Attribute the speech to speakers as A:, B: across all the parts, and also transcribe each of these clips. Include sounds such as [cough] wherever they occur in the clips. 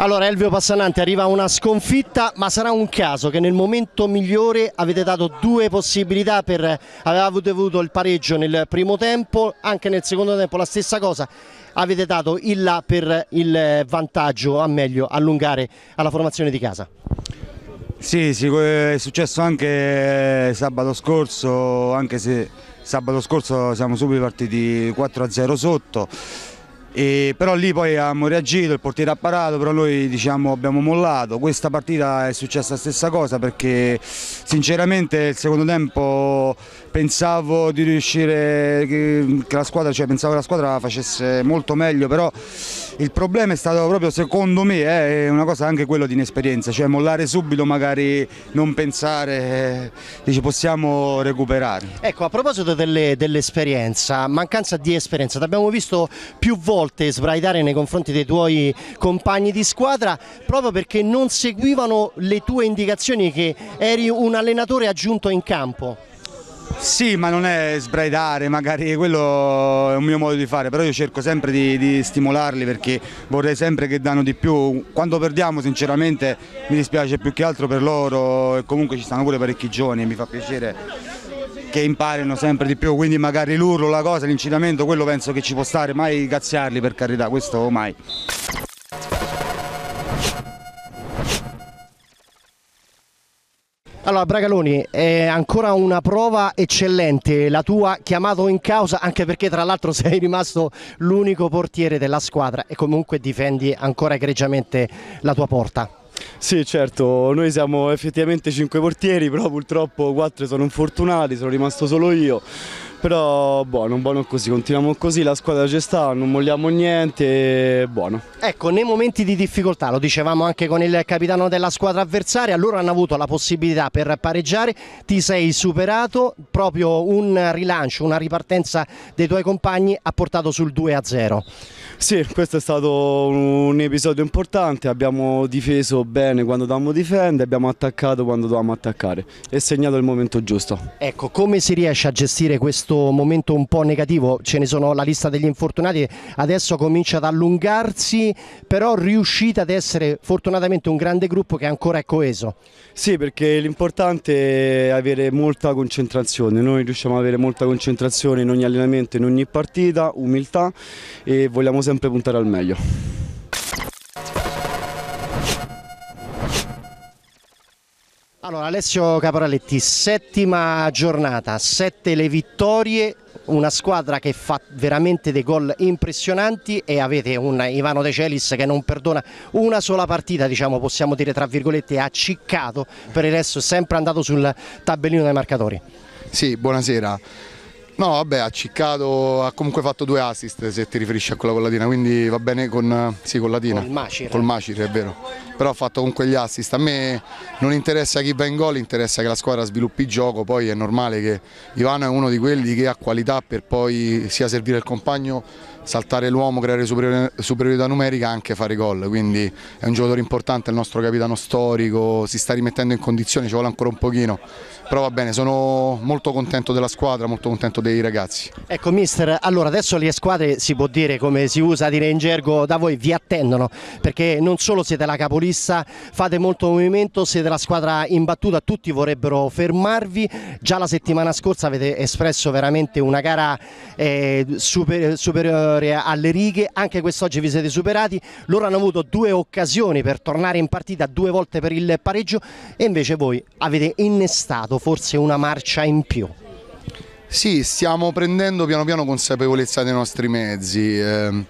A: Allora Elvio Passananti arriva una sconfitta ma sarà un caso che nel momento migliore avete dato due possibilità per avevate avuto il pareggio nel primo tempo anche nel secondo tempo la stessa cosa avete dato il là per il vantaggio a meglio allungare alla formazione di casa.
B: Sì, sì, è successo anche eh, sabato scorso, anche se sabato scorso siamo subito partiti 4-0 sotto e però lì poi abbiamo reagito, il portiere ha parato, però noi diciamo, abbiamo mollato. Questa partita è successa la stessa cosa perché sinceramente il secondo tempo pensavo di riuscire, che la squadra, cioè pensavo che la squadra facesse molto meglio, però il problema è stato proprio secondo me eh, una cosa anche quella di inesperienza, cioè mollare subito magari non pensare, eh, ci possiamo recuperare. Ecco, a proposito dell'esperienza, dell mancanza di
A: esperienza, ti abbiamo visto più volte sbraitare nei confronti dei tuoi compagni di squadra proprio perché non seguivano le tue indicazioni che eri un allenatore aggiunto in campo.
B: Sì, ma non è sbraidare, magari quello è un mio modo di fare, però io cerco sempre di, di, stimolarli perché vorrei sempre che danno di più. Quando perdiamo sinceramente mi dispiace più che altro per loro e comunque ci stanno pure parecchi giovani e mi fa piacere che imparino sempre di più, quindi magari l'urlo, la cosa, l'incitamento, quello penso che ci può stare, mai cazziarli per carità, questo mai. Allora Bragaloni,
A: è ancora una prova eccellente, la tua chiamato in causa anche perché tra l'altro [laughs] sei rimasto l'unico portiere della squadra e comunque difendi ancora egregiamente la tua porta.
C: Sì certo, noi siamo effettivamente cinque portieri, però purtroppo quattro sono infortunati, sono rimasto solo io però buono, buono così, continuiamo così, la squadra ci sta, non molliamo niente, buono.
A: Ecco, nei momenti di difficoltà, lo dicevamo anche con il capitano della squadra avversaria, loro hanno avuto la possibilità per pareggiare, ti sei superato, proprio un rilancio, una ripartenza dei tuoi compagni ha portato sul 2-0.
C: Sì, questo è stato un episodio importante, abbiamo difeso bene quando dovevamo difendere, abbiamo attaccato quando dovevamo attaccare e segnato il momento giusto.
A: Ecco, come si riesce a gestire questo questo momento un po' negativo, ce ne sono la lista degli infortunati, adesso comincia ad allungarsi, però riuscite ad essere fortunatamente un grande gruppo che ancora è coeso.
C: Sì, perché l'importante è avere molta concentrazione, noi riusciamo ad avere molta concentrazione in ogni allenamento, in ogni partita, umiltà e vogliamo sempre puntare al meglio.
A: Allora, Alessio Caporaletti, settima giornata, sette le vittorie, una squadra che fa veramente dei gol impressionanti e avete un Ivano De Celis che non perdona una sola partita, diciamo, possiamo dire tra virgolette, acciccato, per il resto è sempre andato sul
D: tabellino dei marcatori. Sì, buonasera. No, vabbè, ha ciccato, ha comunque fatto due assist se ti riferisci a quella con Latina, quindi va bene con, sì, con Latina. Col Macir. Col Macir, è vero. Però ha fatto comunque gli assist. A me non interessa chi va in gol, interessa che la squadra sviluppi il gioco, poi è normale che Ivano è uno di quelli che ha qualità per poi sia servire il compagno saltare l'uomo, creare superiorità numerica e anche fare gol, quindi è un giocatore importante, è il nostro capitano storico, si sta rimettendo in condizione, ci vuole ancora un pochino, però va bene, sono molto contento della squadra, molto contento dei ragazzi. Ecco mister, allora adesso
A: le squadre si può dire come si usa dire in gergo da voi, vi attendono perché non solo siete la capolista, fate molto movimento, siete la squadra imbattuta, tutti vorrebbero fermarvi, già la settimana scorsa avete espresso veramente una gara eh, super, super vittoria alle righe, anche quest'oggi vi siete superati, loro hanno avuto due occasioni per tornare in partita, due volte per il pareggio e invece voi avete innestato
D: forse una marcia in più. Sì, stiamo prendendo piano piano consapevolezza dei nostri mezzi. Eh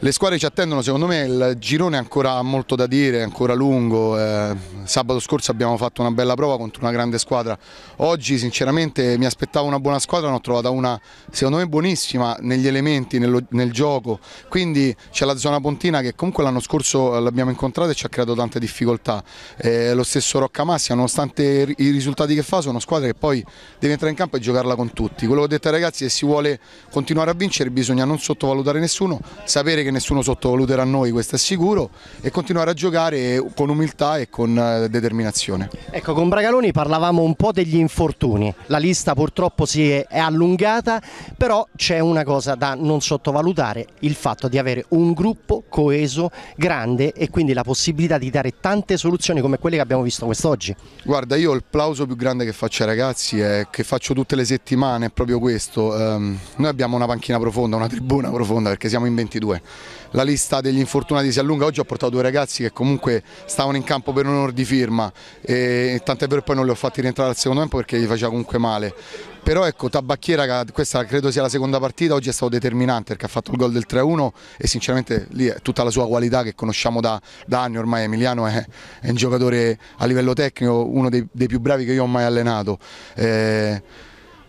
D: le squadre ci attendono, secondo me il girone è ancora molto da dire, è ancora lungo, eh, sabato scorso abbiamo fatto una bella prova contro una grande squadra, oggi sinceramente mi aspettavo una buona squadra, ne ho trovata una secondo me buonissima negli elementi, nello, nel gioco, quindi c'è la zona pontina che comunque l'anno scorso l'abbiamo incontrata e ci ha creato tante difficoltà, eh, lo stesso Roccamassia nonostante i risultati che fa sono squadre che poi deve entrare in campo e giocarla con tutti, quello che ho detto ai ragazzi se si vuole continuare a vincere bisogna non sottovalutare nessuno, sapere che che nessuno sottovaluterà noi, questo è sicuro, e continuare a giocare con umiltà e con eh, determinazione.
A: Ecco, con Bragaloni parlavamo un po' degli infortuni, la lista purtroppo si è allungata, però c'è una cosa da non sottovalutare, il fatto di avere un gruppo coeso, grande e quindi la possibilità di dare tante soluzioni come quelle che abbiamo visto quest'oggi.
D: Guarda, io il plauso più grande che faccio ai ragazzi è che faccio tutte le settimane, è proprio questo. Um, noi abbiamo una panchina profonda, una tribuna profonda perché siamo in 22 la lista degli infortunati si allunga, oggi ho portato due ragazzi che comunque stavano in campo per un di firma e tant'è vero poi non li ho fatti rientrare al secondo tempo perché gli faceva comunque male però ecco Tabacchiera, questa credo sia la seconda partita, oggi è stato determinante perché ha fatto il gol del 3-1 e sinceramente lì è tutta la sua qualità che conosciamo da, da anni ormai, Emiliano è, è, un giocatore a livello tecnico uno dei, dei, più bravi che io ho mai allenato. Eh,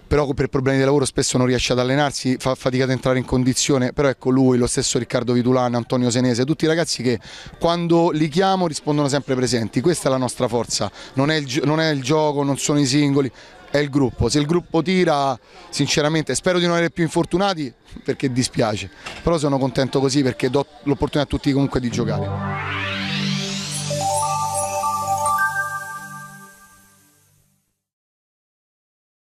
D: però per problemi di lavoro spesso non riesce ad allenarsi, fa fatica ad entrare in condizione, però ecco lui, lo stesso Riccardo Vitulano, Antonio Senese, tutti i ragazzi che quando li chiamo rispondono sempre presenti, questa è la nostra forza, non è il, non è il gioco, non sono i singoli, è il gruppo, se il gruppo tira sinceramente spero di non avere più infortunati perché dispiace, però sono contento così perché do l'opportunità a tutti comunque di giocare.